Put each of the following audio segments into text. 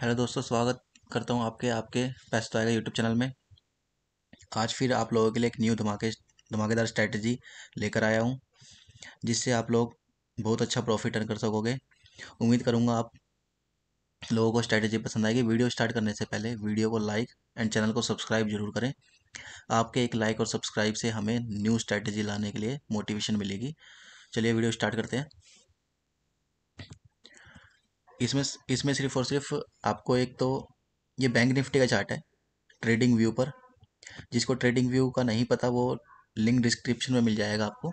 hello दोस्तों स्वागत करता हूँ आपके आपके पैसा आएगा यूट्यूब चैनल में आज फिर आप लोगों के लिए एक न्यू धमाके धमाकेदार स्ट्रैटेजी लेकर आया हूँ जिससे आप लोग बहुत अच्छा प्रॉफिट अर्न कर सकोगे उम्मीद करूँगा आप लोगों को स्ट्रैटेजी पसंद आएगी वीडियो स्टार्ट करने से पहले वीडियो को लाइक एंड चैनल को सब्सक्राइब जरूर करें आपके एक लाइक और सब्सक्राइब से हमें न्यू स्ट्रैटेजी लाने के लिए मोटिवेशन मिलेगी चलिए वीडियो स्टार्ट करते हैं इसमें इसमें सिर्फ और सिर्फ आपको एक तो ये बैंक निफ्टी का चार्ट है ट्रेडिंग व्यू पर जिसको ट्रेडिंग व्यू का नहीं पता वो लिंक डिस्क्रिप्शन में मिल जाएगा आपको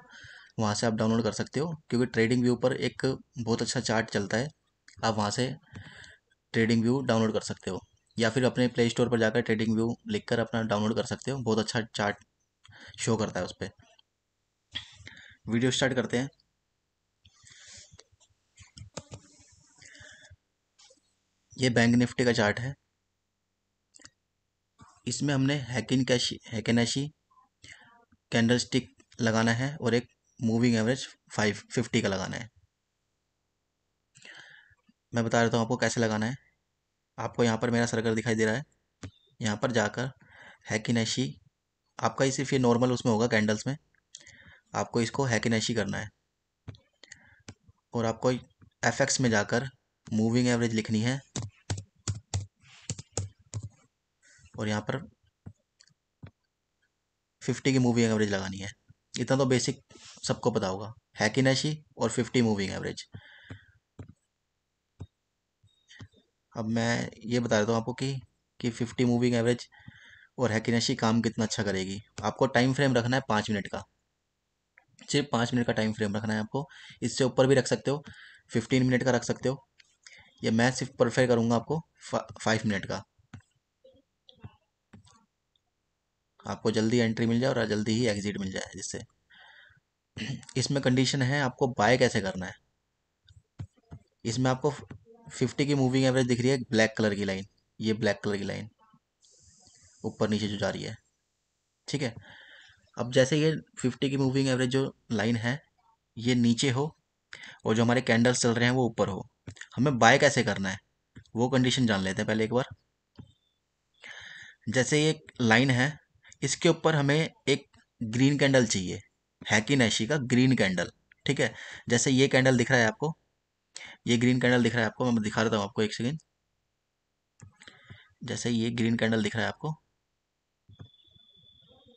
वहाँ से आप डाउनलोड कर सकते हो क्योंकि ट्रेडिंग व्यू पर एक बहुत अच्छा चार्ट चलता है आप वहाँ से ट्रेडिंग व्यू डाउनलोड कर सकते हो या फिर अपने प्ले स्टोर पर जाकर ट्रेडिंग व्यू लिख कर अपना डाउनलोड कर सकते हो बहुत अच्छा चार्ट शो करता है उस पर वीडियो स्टार्ट करते हैं ये बैंक निफ्टी का चार्ट है इसमें हमने हैकिन कैशी हैकेनैशी कैंडल स्टिक लगाना है और एक मूविंग एवरेज फाइव फिफ्टी का लगाना है मैं बता देता हूँ आपको कैसे लगाना है आपको यहाँ पर मेरा सर्कल दिखाई दे रहा है यहाँ पर जाकर हैकिनैशी आपका ही सिर्फ ये नॉर्मल उसमें होगा कैंडल्स में आपको इसको हैकिनैशी करना है और आपको एफ में जाकर मूविंग एवरेज लिखनी है और यहाँ पर फिफ्टी की मूविंग एवरेज लगानी है इतना तो बेसिक सबको पता होगा हैकीनेशी और फिफ्टी मूविंग एवरेज अब मैं ये बता देता हूँ आपको कि कि फिफ्टी मूविंग एवरेज और हैकीनेशी काम कितना अच्छा करेगी आपको टाइम फ्रेम रखना है पाँच मिनट का सिर्फ पाँच मिनट का टाइम फ्रेम रखना है आपको इससे ऊपर भी रख सकते हो फिफ्टीन मिनट का रख सकते हो ये मैं सिर्फ प्रेफर करूँगा आपको फा, फाइव मिनट का आपको जल्दी एंट्री मिल जाए और जल्दी ही एग्जिट मिल जाए जिससे इसमें कंडीशन है आपको बाय कैसे करना है इसमें आपको फिफ्टी की मूविंग एवरेज दिख रही है ब्लैक कलर की लाइन ये ब्लैक कलर की लाइन ऊपर नीचे जो जा रही है ठीक है अब जैसे ये फिफ्टी की मूविंग एवरेज जो लाइन है ये नीचे हो और जो हमारे कैंडल्स चल रहे हैं वो ऊपर हो हमें बाय कैसे करना है वो कंडीशन जान लेते हैं पहले एक बार जैसे ये लाइन है इसके ऊपर हमें एक ग्रीन कैंडल चाहिए हैकी नैशी का ग्रीन कैंडल ठीक है जैसे ये कैंडल दिख रहा है आपको ये ग्रीन कैंडल दिख रहा है आपको मैं दिखा देता हूँ आपको एक सेकेंड जैसे ये ग्रीन कैंडल दिख रहा है आपको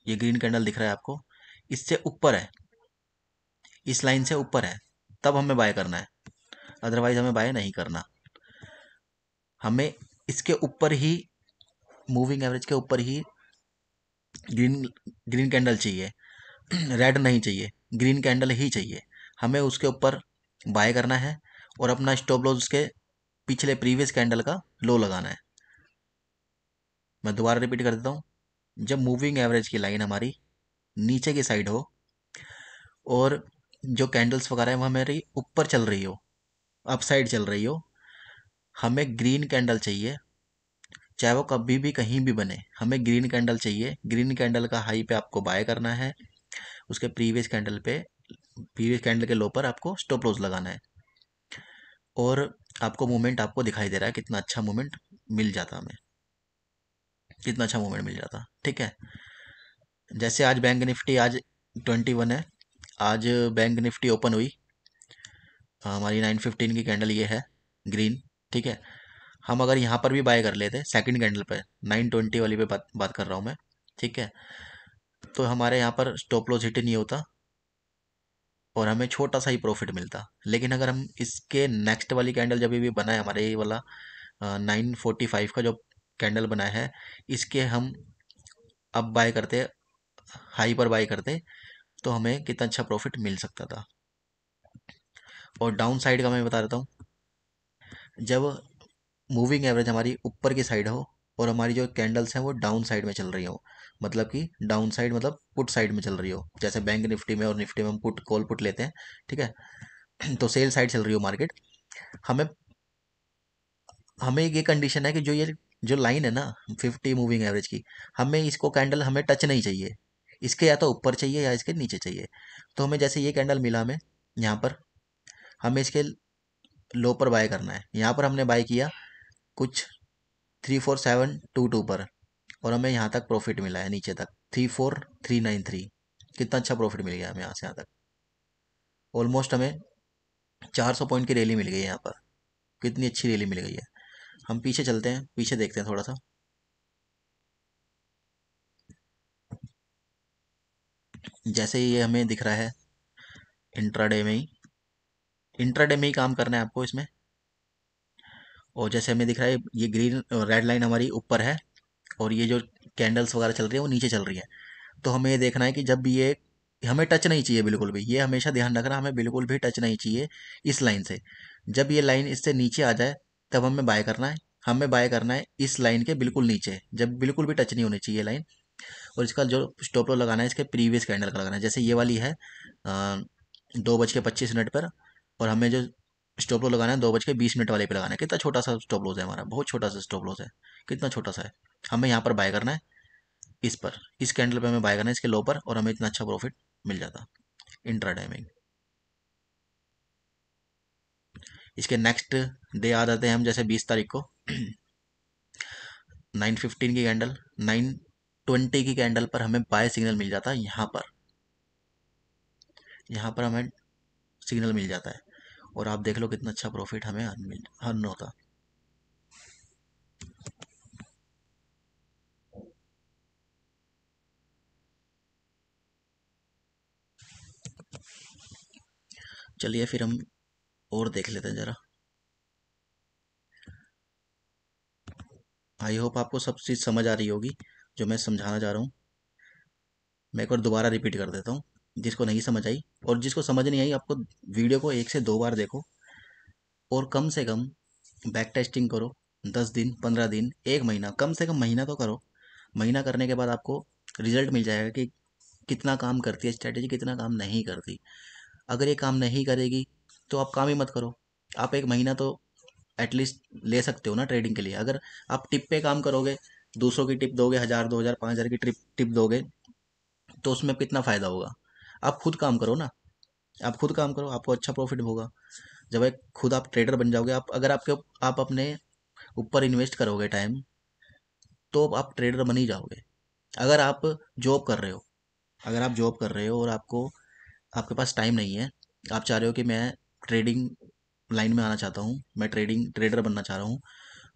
ये ग्रीन कैंडल दिख रहा है आपको इससे ऊपर है इस लाइन से ऊपर है तब हमें बाय करना है अदरवाइज हमें बाय नहीं करना हमें इसके ऊपर ही मूविंग एवरेज के ऊपर ही ग्रीन ग्रीन कैंडल चाहिए रेड नहीं चाहिए ग्रीन कैंडल ही चाहिए हमें उसके ऊपर बाय करना है और अपना स्टॉप लॉस उसके पिछले प्रीवियस कैंडल का लो लगाना है मैं दोबारा रिपीट कर देता हूँ जब मूविंग एवरेज की लाइन हमारी नीचे की साइड हो और जो कैंडल्स वगैरह है वह मेरी ऊपर चल रही हो अपसाइड चल रही हो हमें ग्रीन कैंडल चाहिए चाहे वो कभी भी कहीं भी बने हमें ग्रीन कैंडल चाहिए ग्रीन कैंडल का हाई पे आपको बाय करना है उसके प्रीवियस कैंडल पे प्रीवियस कैंडल के लो पर आपको स्टॉप लॉस लगाना है और आपको मूवमेंट आपको दिखाई दे रहा है कितना अच्छा मूवमेंट मिल जाता हमें कितना अच्छा मूवमेंट मिल जाता ठीक है जैसे आज बैंक निफ्टी आज ट्वेंटी वन है आज बैंक निफ्टी ओपन हुई हाँ, हमारी नाइन फिफ्टीन की कैंडल ये है ग्रीन ठीक है हम अगर यहाँ पर भी बाय कर लेते सेकंड कैंडल पर नाइन ट्वेंटी वाली पे बात बात कर रहा हूँ मैं ठीक है तो हमारे यहाँ पर स्टॉप लॉस हिट नहीं होता और हमें छोटा सा ही प्रॉफिट मिलता लेकिन अगर हम इसके नेक्स्ट वाली कैंडल जब भी बनाए हमारे ये वाला नाइन फोर्टी फाइव का जो कैंडल बनाया है इसके हम अब बाय करते हाई पर बाय करते तो हमें कितना अच्छा प्रॉफिट मिल सकता था और डाउन साइड का मैं बता देता हूँ जब मूविंग एवरेज हमारी ऊपर की साइड हो और हमारी जो कैंडल्स हैं वो डाउन साइड में चल रही हो मतलब कि डाउन साइड मतलब पुट साइड में चल रही हो जैसे बैंक निफ्टी में और निफ्टी में हम पुट कॉल पुट लेते हैं ठीक है तो सेल साइड चल रही हो मार्केट हमें हमें ये कंडीशन है कि जो ये जो लाइन है ना फिफ्टी मूविंग एवरेज की हमें इसको कैंडल हमें टच नहीं चाहिए इसके या तो ऊपर चाहिए या इसके नीचे चाहिए तो हमें जैसे ये कैंडल मिला हमें यहाँ पर हमें इसके लो पर बाय करना है यहाँ पर हमने बाय किया कुछ three four seven two two पर और हमें यहाँ तक प्रॉफिट मिला है नीचे तक three four three nine three कितना अच्छा प्रॉफिट मिल गया हमें यहाँ से यहाँ तक ऑलमोस्ट हमें चार सौ पॉइंट की रैली मिल गई है यहाँ पर कितनी अच्छी रैली मिल गई है हम पीछे चलते हैं पीछे देखते हैं थोड़ा सा जैसे ये हमें दिख रहा है इंट्राडे में ही इंट्राडे में ही काम करना है आपको इसमें और जैसे हमें दिख रहा है ये ग्रीन रेड लाइन हमारी ऊपर है और ये जो कैंडल्स वगैरह चल रही है वो नीचे चल रही है तो हमें ये देखना है कि जब ये हमें टच नहीं चाहिए बिल्कुल भी ये हमेशा ध्यान रखना हमें बिल्कुल भी टच नहीं चाहिए इस लाइन से जब ये लाइन इससे नीचे आ जाए तब हमें बाय करना है हमें बाय करना है इस लाइन के बिल्कुल नीचे जब बिल्कुल भी टच नहीं होनी चाहिए लाइन और इसका जो स्टॉप लॉस लगाना है इसके प्रीवियस कैंडल का लगाना है जैसे ये वाली है दो बज के पच्चीस मिनट पर और हमें जो स्टॉप लॉस लगाना है दो बज के बीस मिनट वाले पे लगाना है कितना छोटा सा स्टॉप लॉस है हमारा बहुत छोटा सा स्टॉप लॉस है कितना छोटा सा है हमें यहाँ पर बाय करना है इस पर इस कैंडल पर हमें बाय करना है इसके लो पर और हमें इतना अच्छा प्रॉफिट मिल जाता इंट्रा टाइमिंग इसके नेक्स्ट डे आ जाते हैं हम जैसे बीस तारीख को नाइन फिफ्टीन की कैंडल नाइन ट्वेंटी की कैंडल पर हमें बाय सिग्नल मिल जाता है यहाँ पर यहाँ पर हमें सिग्नल मिल जाता है और आप देख लो कितना अच्छा प्रॉफिट हमें अर्न मिल अर्न होता चलिए फिर हम और देख लेते हैं ज़रा आई होप आपको सब चीज़ समझ आ रही होगी जो मैं समझाना चाह रहा हूँ मैं एक बार दोबारा रिपीट कर देता हूँ जिसको नहीं समझ आई और जिसको समझ नहीं आई आपको वीडियो को एक से दो बार देखो और कम से कम बैक टेस्टिंग करो दस दिन पंद्रह दिन एक महीना कम से कम महीना तो करो महीना करने के बाद आपको रिजल्ट मिल जाएगा कि कितना काम करती है स्ट्रैटेजी कितना काम नहीं करती अगर ये काम नहीं करेगी तो आप काम ही मत करो आप एक महीना तो एटलीस्ट ले सकते हो ना ट्रेडिंग के लिए अगर आप टिप पे काम करोगे दो सौ की टिप दोगे हज़ार दो हज़ार पाँच हज़ार की ट्रिप टिप दोगे तो उसमें कितना फ़ायदा होगा आप खुद काम करो ना आप खुद काम करो आपको अच्छा प्रॉफिट होगा जब एक खुद आप ट्रेडर बन जाओगे आप अगर आपके आप अपने ऊपर इन्वेस्ट करोगे टाइम तो आप ट्रेडर बन ही जाओगे अगर आप जॉब कर रहे हो अगर आप जॉब कर रहे हो और आपको आपके पास टाइम नहीं है आप चाह रहे हो कि मैं ट्रेडिंग लाइन में आना चाहता हूँ मैं ट्रेडिंग ट्रेडर बनना चाह रहा हूँ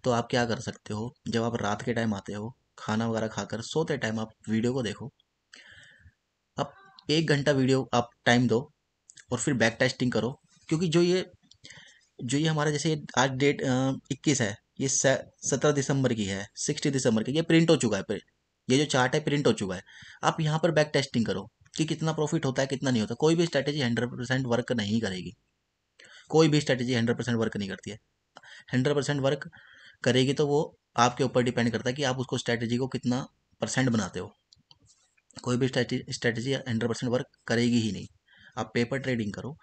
तो आप क्या कर सकते हो जब आप रात के टाइम आते हो खाना वगैरह खाकर सोते टाइम आप वीडियो को देखो आप एक घंटा वीडियो आप टाइम दो और फिर बैक टेस्टिंग करो क्योंकि जो ये जो ये हमारा जैसे आज डेट इक्कीस है ये सत्रह दिसंबर की है सिक्सटी दिसंबर की ये प्रिंट हो चुका है प्रिंट ये जो चार्ट है प्रिंट हो चुका है आप यहाँ पर बैक टेस्टिंग करो कि कितना प्रॉफिट होता है कितना नहीं होता कोई भी स्ट्रैटेजी हंड्रेड परसेंट वर्क नहीं करेगी कोई भी स्ट्रैटेजी हंड्रेड परसेंट वर्क नहीं करती है हंड्रेड परसेंट वर्क करेगी तो वो आपके ऊपर डिपेंड करता है कि आप उसको स्ट्रैटेजी को कितना परसेंट बनाते हो कोई भी स्ट्रैटेजी हंड्रेड परसेंट वर्क करेगी ही नहीं आप पेपर ट्रेडिंग करो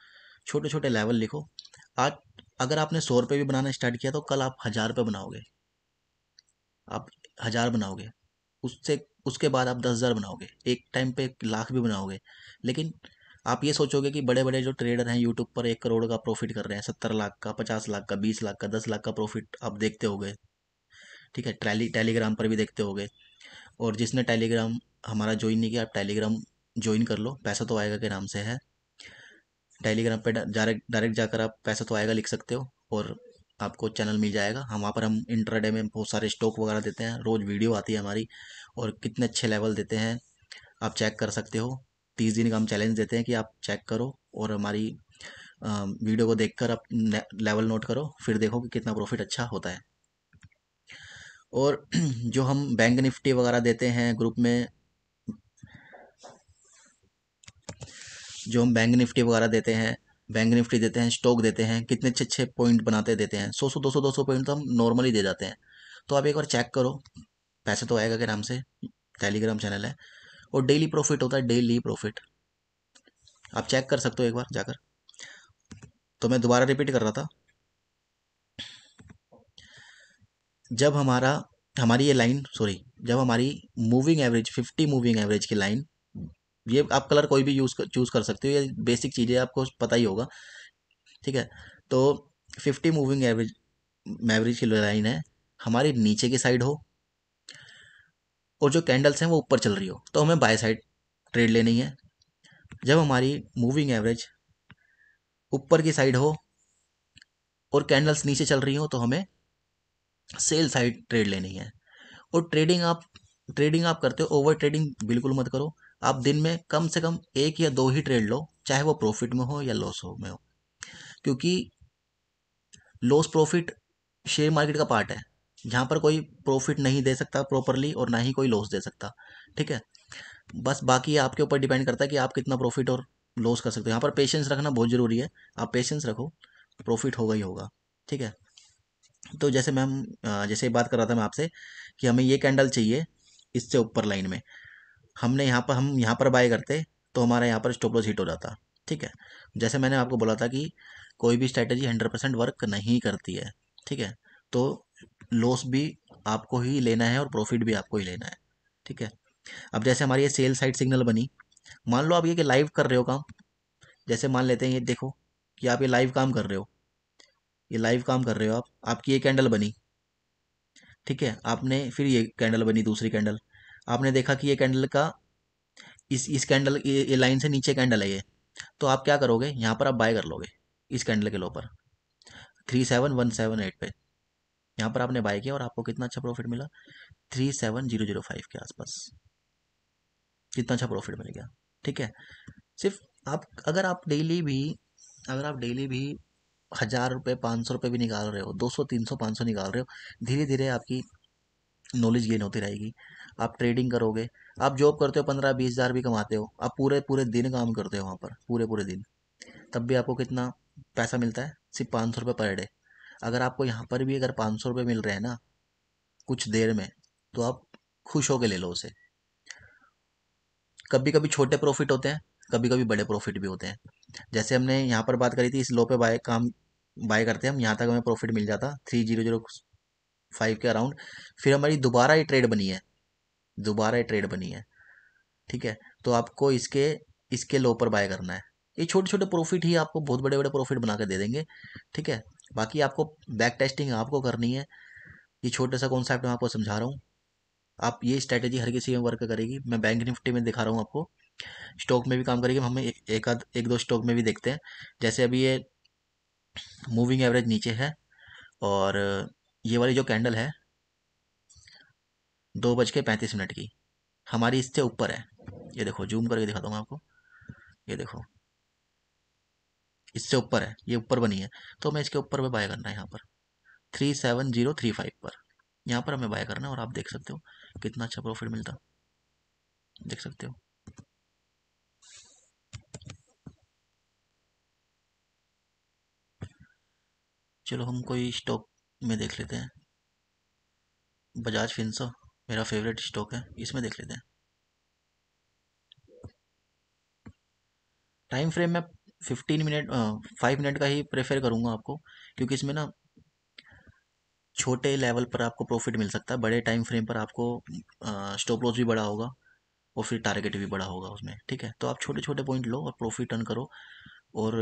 छोटे छोटे लेवल लिखो आज अगर आपने सौ रुपये भी बनाना स्टार्ट किया तो कल आप हज़ार रुपये बनाओगे आप हज़ार बनाओगे उससे उसके बाद आप दस हज़ार बनाओगे एक टाइम पे लाख भी बनाओगे लेकिन आप ये सोचोगे कि बड़े बड़े जो ट्रेडर हैं यूट्यूब पर एक करोड़ का प्रॉफिट कर रहे हैं सत्तर लाख का पचास लाख का बीस लाख का दस लाख का प्रॉफिट आप देखते हो ठीक है टैली टेलीग्राम पर भी देखते हो और जिसने टेलीग्राम हमारा ज्वाइन नहीं किया आप टेलीग्राम ज्वाइन कर लो पैसा तो आएगा के नाम से है टेलीग्राम पर डायरेक्ट डायरेक्ट जाकर आप पैसा तो आएगा लिख सकते हो और आपको चैनल मिल जाएगा हम वहाँ पर हम इंटरडे में बहुत सारे स्टॉक वगैरह देते हैं रोज़ वीडियो आती है हमारी और कितने अच्छे लेवल देते हैं आप चेक कर सकते हो तीस दिन का हम चैलेंज देते हैं कि आप चेक करो और हमारी वीडियो को देखकर आप लेवल नोट करो फिर देखो कि कितना प्रॉफिट अच्छा होता है और जो हम बैंक निफ्टी वगैरह देते हैं ग्रुप में जो हम बैंक निफ्टी वगैरह देते हैं बैंक निफ्टी देते हैं स्टॉक देते हैं कितने अच्छे अच्छे पॉइंट बनाते देते हैं सौ सौ दो सौ दो सौ पॉइंट तो हम नॉर्मली दे जाते हैं तो आप एक बार चेक करो पैसे तो आएगा के नाम से टेलीग्राम चैनल है और डेली प्रॉफिट होता है डेली प्रॉफिट आप चेक कर सकते हो एक बार जाकर तो मैं दोबारा रिपीट कर रहा था जब हमारा हमारी ये लाइन सॉरी जब हमारी moving average fifty moving average की लाइन ये आप कलर कोई भी यूज चूज़ कर सकते हो ये बेसिक चीज़ें आपको पता ही होगा ठीक है तो फिफ्टी मूविंग एवरेज एवरेज की लाइन है हमारी नीचे की साइड हो और जो कैंडल्स हैं वो ऊपर चल रही हो तो हमें बाय साइड ट्रेड लेनी है जब हमारी मूविंग एवरेज ऊपर की साइड हो और कैंडल्स नीचे चल रही हो तो हमें सेल साइड ट्रेड लेनी है और ट्रेडिंग आप ट्रेडिंग आप करते हो ओवर ट्रेडिंग बिल्कुल मत करो आप दिन में कम से कम एक या दो ही ट्रेड लो चाहे वो प्रॉफिट में हो या लॉस हो में हो क्योंकि लॉस प्रॉफिट शेयर मार्केट का पार्ट है यहाँ पर कोई प्रॉफिट नहीं दे सकता प्रॉपरली और ना ही कोई लॉस दे सकता ठीक है बस बाकी आपके ऊपर डिपेंड करता है कि आप कितना प्रॉफिट और लॉस कर सकते हो यहाँ पर पेशेंस रखना बहुत ज़रूरी है आप पेशेंस रखो प्रॉफिट होगा ही होगा ठीक है तो जैसे मैम जैसे बात कर रहा था मैं आपसे कि हमें ये कैंडल चाहिए इससे ऊपर लाइन में हमने यहाँ पर हम यहाँ पर बाय करते तो हमारा यहाँ पर स्टॉप लॉस हिट हो जाता ठीक है जैसे मैंने आपको बोला था कि कोई भी स्ट्रैटेजी हंड्रेड परसेंट वर्क नहीं करती है ठीक है तो लॉस भी आपको ही लेना है और प्रॉफिट भी आपको ही लेना है ठीक है अब जैसे हमारी ये सेल साइड सिग्नल बनी मान लो आप ये कि लाइव कर रहे हो काम जैसे मान लेते हैं ये देखो कि आप ये लाइव काम कर रहे हो ये लाइव काम कर रहे हो आप आपकी ये कैंडल बनी ठीक है आपने फिर ये कैंडल बनी दूसरी कैंडल आपने देखा कि ये कैंडल का इस इस कैंडल ये, लाइन से नीचे कैंडल है ये तो आप क्या करोगे यहाँ पर आप बाय कर लोगे इस कैंडल के लो पर three seven one seven eight पर यहाँ पर आपने बाय किया और आपको कितना अच्छा प्रॉफिट मिला three seven zero zero five के आसपास कितना अच्छा प्रॉफिट मिल गया ठीक है सिर्फ आप अगर आप डेली भी अगर आप डेली भी हज़ार रुपये पाँच सौ रुपये भी निकाल रहे हो दो सौ तीन सौ पाँच सौ निकाल रहे हो धीरे धीरे आपकी नॉलेज गेन होती रहेगी आप ट्रेडिंग करोगे आप जॉब करते हो पंद्रह बीस हज़ार भी कमाते हो आप पूरे पूरे दिन काम करते हो वहाँ पर पूरे पूरे दिन तब भी आपको कितना पैसा मिलता है सिर्फ पाँच सौ रुपये पर डे अगर आपको यहाँ पर भी अगर पाँच सौ रुपये मिल रहे हैं ना कुछ देर में तो आप खुश होकर ले लो उसे कभी कभी छोटे प्रॉफिट होते हैं कभी कभी बड़े प्रॉफिट भी होते हैं जैसे हमने यहाँ पर बात करी थी इस लो पे बाय काम बाय करते हैं हम यहाँ तक हमें प्रॉफिट मिल जाता थ्री जीरो जीरो फाइव के अराउंड फिर हमारी दोबारा ये ट्रेड बनी है दोबारा ये ट्रेड बनी है ठीक है तो आपको इसके इसके लो पर बाय करना है ये छोटे छोटे प्रॉफिट ही आपको बहुत बड़े बड़े प्रॉफिट बना के दे देंगे ठीक है बाकी आपको बैक टेस्टिंग आपको करनी है ये छोटा सा कॉन्सेप्ट मैं आपको समझा रहा हूँ आप ये स्ट्रैटेजी हर किसी में वर्क करेगी मैं बैंक निफ्टी में दिखा रहा हूँ आपको स्टॉक में भी काम करेगी हमें एक आध एक दो स्टॉक में भी देखते हैं जैसे अभी ये मूविंग एवरेज नीचे है और ये वाली जो कैंडल है दो बज के पैंतीस मिनट की हमारी इससे ऊपर है ये देखो जूम करके दिखाता हूँ आपको ये देखो इससे ऊपर है ये ऊपर बनी है तो हमें इसके ऊपर में बाय करना है यहाँ पर three seven zero three five पर यहाँ पर हमें बाय करना है और आप देख सकते हो कितना अच्छा प्रॉफिट मिलता देख सकते हो चलो हम कोई स्टॉक में देख लेते हैं बजाज फिनसो मेरा फेवरेट स्टॉक है इसमें देख लेते हैं टाइम फ्रेम में फिफ्टीन मिनट फाइव मिनट का ही प्रेफर करूँगा आपको क्योंकि इसमें ना छोटे लेवल पर आपको प्रॉफिट मिल सकता है बड़े टाइम फ्रेम पर आपको स्टॉप लॉस भी बड़ा होगा और फिर टारगेट भी बड़ा होगा उसमें ठीक है तो आप छोटे छोटे पॉइंट लो और प्रॉफिट अर्न करो और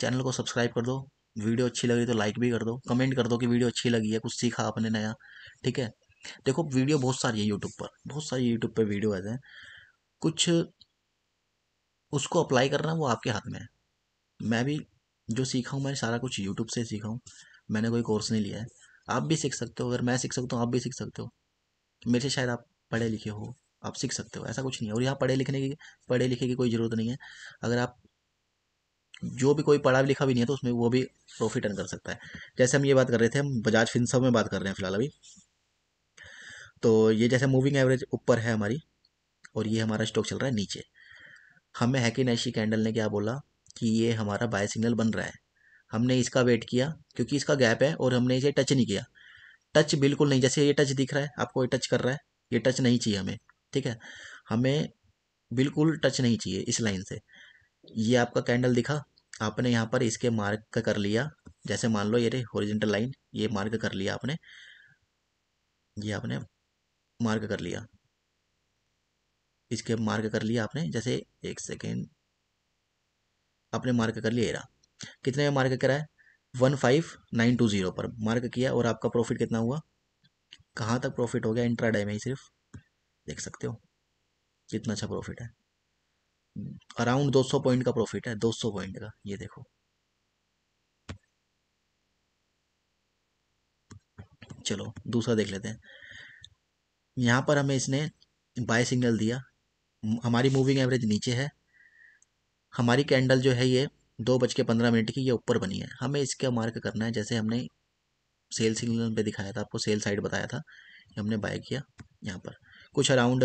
चैनल को सब्सक्राइब कर दो वीडियो अच्छी लगी तो लाइक भी कर दो कमेंट कर दो कि वीडियो अच्छी लगी है कुछ सीखा आपने नया ठीक है देखो वीडियो बहुत सारी है यूट्यूब पर बहुत सारी यूट्यूब पर वीडियो ऐसे हैं कुछ उसको अप्लाई करना वो आपके हाथ में है मैं भी जो सीखा हूँ मैं सारा कुछ यूट्यूब से सीखा हूँ मैंने कोई कोर्स नहीं लिया है आप भी सीख सकते हो अगर मैं सीख सकता हूँ आप भी सीख सकते हो मेरे से शायद आप पढ़े लिखे हो आप सीख सकते हो ऐसा कुछ नहीं है और यहाँ पढ़े लिखने की पढ़े लिखे की कोई ज़रूरत नहीं है अगर आप जो भी कोई पढ़ा लिखा भी नहीं है तो उसमें वो भी प्रॉफिट अर्न कर सकता है जैसे हम ये बात कर रहे थे हम बजाज फिनसव में बात कर रहे हैं फिलहाल अभी तो ये जैसे मूविंग एवरेज ऊपर है हमारी और ये हमारा स्टॉक चल रहा है नीचे हमें हैकी नैशी कैंडल ने क्या बोला कि ये हमारा बाय सिग्नल बन रहा है हमने इसका वेट किया क्योंकि इसका गैप है और हमने इसे टच नहीं किया टच बिल्कुल नहीं जैसे ये टच दिख रहा है आपको ये टच कर रहा है ये टच नहीं चाहिए हमें ठीक है हमें बिल्कुल टच नहीं चाहिए इस लाइन से ये आपका कैंडल दिखा आपने यहाँ पर इसके मार्क कर लिया जैसे मान लो ये रे ओरिजेंटल लाइन ये मार्क कर लिया आपने ये आपने मार्क कर लिया इसके मार्क कर लिया आपने जैसे एक सेकेंड आपने मार्क कर लिया एरा कितने में मार्क करा है one five nine two zero पर मार्क किया और आपका प्रॉफिट कितना हुआ कहाँ तक प्रॉफिट हो गया इंट्राडे में ही सिर्फ देख सकते हो कितना अच्छा प्रॉफिट है अराउंड दो सौ पॉइंट का प्रॉफिट है दो सौ पॉइंट का ये देखो चलो दूसरा देख लेते हैं यहाँ पर हमें इसने बाय सिग्नल दिया हमारी मूविंग एवरेज नीचे है हमारी कैंडल जो है ये दो बज के पंद्रह मिनट की ये ऊपर बनी है हमें इसका मार्क करना है जैसे हमने सेल सिग्नल पे दिखाया था आपको सेल साइड बताया था हमने बाय किया यहाँ पर कुछ अराउंड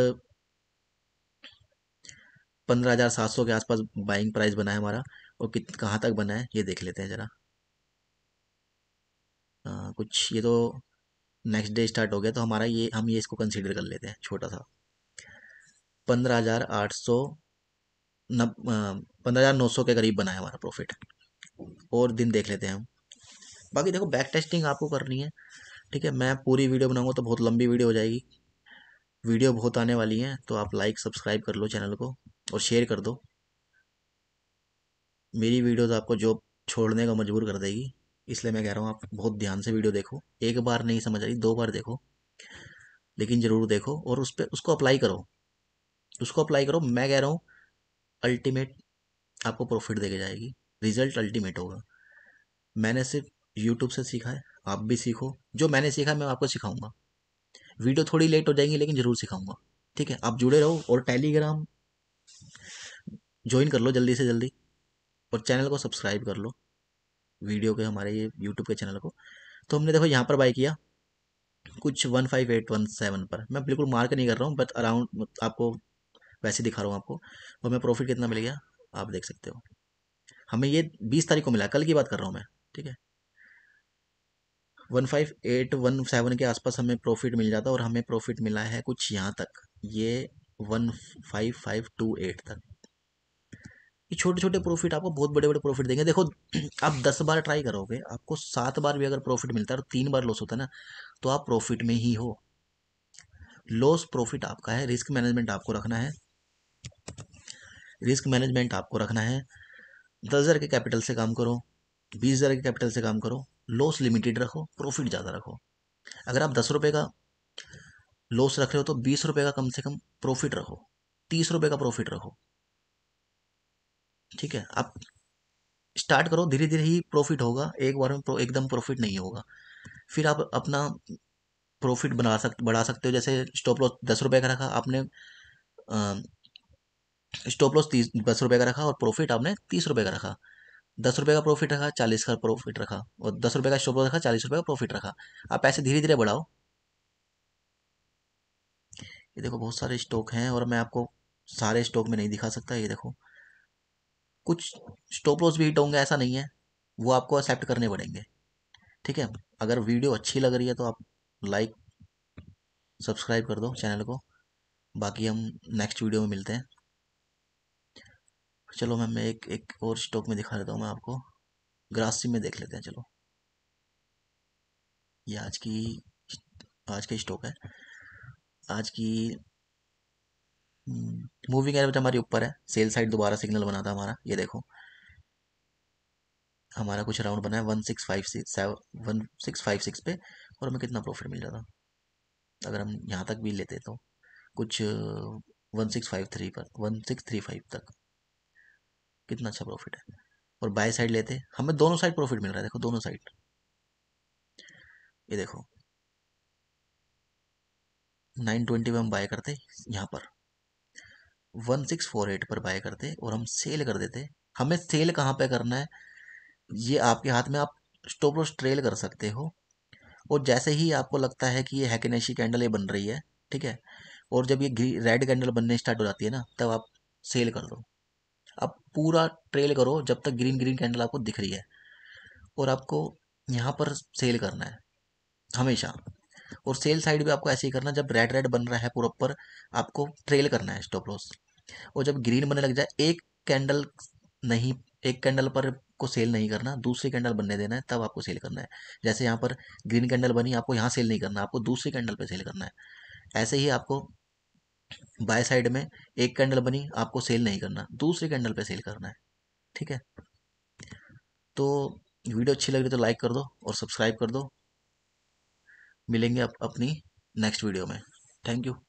पंद्रह हज़ार सात सौ के आसपास बाइंग प्राइस बना है हमारा और कित कहाँ तक बना है ये देख लेते हैं ज़रा कुछ ये तो नेक्स्ट डे स्टार्ट हो गया तो हमारा ये हम ये इसको कंसीडर कर लेते हैं छोटा सा पंद्रह हज़ार आठ सौ नब पंद्रह हज़ार नौ सौ के करीब बना है हमारा प्रॉफिट और दिन देख लेते हैं हम बाकी देखो बैक टेस्टिंग आपको करनी है ठीक है मैं पूरी वीडियो बनाऊंगा तो बहुत लंबी वीडियो हो जाएगी वीडियो बहुत आने वाली है तो आप लाइक सब्सक्राइब कर लो चैनल को और शेयर कर दो मेरी वीडियोज़ आपको जॉब छोड़ने का मजबूर कर देगी इसलिए मैं कह रहा हूँ आप बहुत ध्यान से वीडियो देखो एक बार नहीं समझ आई दो बार देखो लेकिन ज़रूर देखो और उस पर उसको अप्लाई करो उसको अप्लाई करो मैं कह रहा हूँ अल्टीमेट आपको प्रॉफिट देके जाएगी रिजल्ट अल्टीमेट होगा मैंने सिर्फ यूट्यूब से सीखा है आप भी सीखो जो मैंने सीखा मैं आपको सिखाऊंगा वीडियो थोड़ी लेट हो जाएंगी लेकिन ज़रूर सिखाऊंगा ठीक है आप जुड़े रहो और टेलीग्राम ज्वाइन कर लो जल्दी से जल्दी और चैनल को सब्सक्राइब कर लो वीडियो के हमारे ये यूट्यूब के चैनल को तो हमने देखो यहाँ पर बाई किया कुछ one five eight one seven पर मैं बिल्कुल मार्क नहीं कर रहा हूँ बट अराउंड आपको वैसे दिखा रहा हूँ आपको और मैं प्रॉफिट कितना मिल गया आप देख सकते हो हमें ये बीस तारीख को मिला कल की बात कर रहा हूँ मैं ठीक है one five eight one seven के आसपास हमें प्रॉफिट मिल जाता और हमें प्रॉफिट मिला है कुछ यहाँ तक ये one five five two eight तक ये छोटे छोटे प्रॉफिट आपको बहुत बड़े बड़े प्रॉफिट देंगे देखो आप दस बार ट्राई करोगे आपको सात बार भी अगर प्रॉफिट मिलता है और तीन बार लॉस होता है ना तो आप प्रॉफिट में ही हो लॉस प्रॉफिट आपका है रिस्क मैनेजमेंट आपको रखना है रिस्क मैनेजमेंट आपको रखना है दस हज़ार के कैपिटल से काम करो बीस हज़ार के कैपिटल से काम करो लॉस लिमिटेड रखो प्रॉफिट ज़्यादा रखो अगर आप दस रुपये का लॉस रख रहे हो तो बीस रुपये का कम से कम प्रॉफिट रखो तीस रुपये का प्रॉफिट रखो ठीक है आप स्टार्ट करो धीरे धीरे ही प्रॉफिट होगा एक बार में प्रो, एकदम प्रॉफिट नहीं होगा फिर आप अपना प्रॉफिट बना सक बढ़ा सकते हो जैसे स्टॉप लॉस दस रुपये का रखा आपने स्टॉप लॉस तीस दस रुपये का रखा और प्रॉफिट आपने तीस रुपये का रखा दस रुपये का प्रॉफिट रखा चालीस का प्रॉफिट रखा और दस रुपये का स्टॉप लॉस रखा चालीस रुपये का प्रॉफिट रखा आप पैसे धीरे धीरे बढ़ाओ ये देखो बहुत सारे स्टॉक हैं और मैं आपको सारे स्टॉक में नहीं दिखा सकता ये देखो कुछ स्टॉप लॉस भी हिट होंगे ऐसा नहीं है वो आपको एक्सेप्ट करने पड़ेंगे ठीक है अगर वीडियो अच्छी लग रही है तो आप लाइक सब्सक्राइब कर दो चैनल को बाकी हम नेक्स्ट वीडियो में मिलते हैं चलो मैम मैं एक एक और स्टॉक में दिखा देता हूँ मैं आपको ग्रासी में देख लेते हैं चलो ये आज की आज का स्टॉक है आज की मूविंग एवरेज हमारी ऊपर है सेल साइड दोबारा सिग्नल बना था हमारा ये देखो हमारा कुछ राउंड बना है one six five six seven one six five six पे और हमें कितना प्रॉफिट मिल रहा था अगर हम यहाँ तक भी लेते तो कुछ वन सिक्स फाइव थ्री पर वन सिक्स थ्री फाइव तक कितना अच्छा प्रॉफिट है और बाय साइड लेते हमें दोनों साइड प्रॉफिट मिल रहा है देखो दोनों साइड ये देखो नाइन ट्वेंटी में हम बाय करते यहाँ पर वन सिक्स फोर एट पर बाय करते और हम सेल कर देते हमें सेल कहाँ पे करना है ये आपके हाथ में आप स्टॉप लॉस ट्रेल कर सकते हो और जैसे ही आपको लगता है कि ये हैकेनेशी कैंडल ये बन रही है ठीक है और जब ये रेड कैंडल बनने स्टार्ट हो जाती है ना तब आप सेल कर दो आप पूरा ट्रेल करो जब तक ग्रीन ग्रीन कैंडल आपको दिख रही है और आपको यहाँ पर सेल करना है हमेशा और सेल साइड भी आपको ऐसे ही करना जब रेड रेड बन रहा है पूरा ऊपर आपको ट्रेल करना है स्टॉप लॉस और जब ग्रीन बनने लग जाए एक कैंडल नहीं एक कैंडल पर को सेल नहीं करना दूसरी कैंडल बनने देना है तब आपको सेल करना है जैसे यहाँ पर ग्रीन कैंडल बनी आपको यहाँ सेल नहीं करना आपको दूसरी कैंडल पर सेल करना है ऐसे ही आपको बाय साइड में एक कैंडल बनी आपको सेल नहीं करना दूसरे कैंडल पे सेल करना है ठीक है तो वीडियो अच्छी लग रही तो लाइक कर दो और सब्सक्राइब कर दो मिलेंगे आप अप, अपनी नेक्स्ट वीडियो में थैंक यू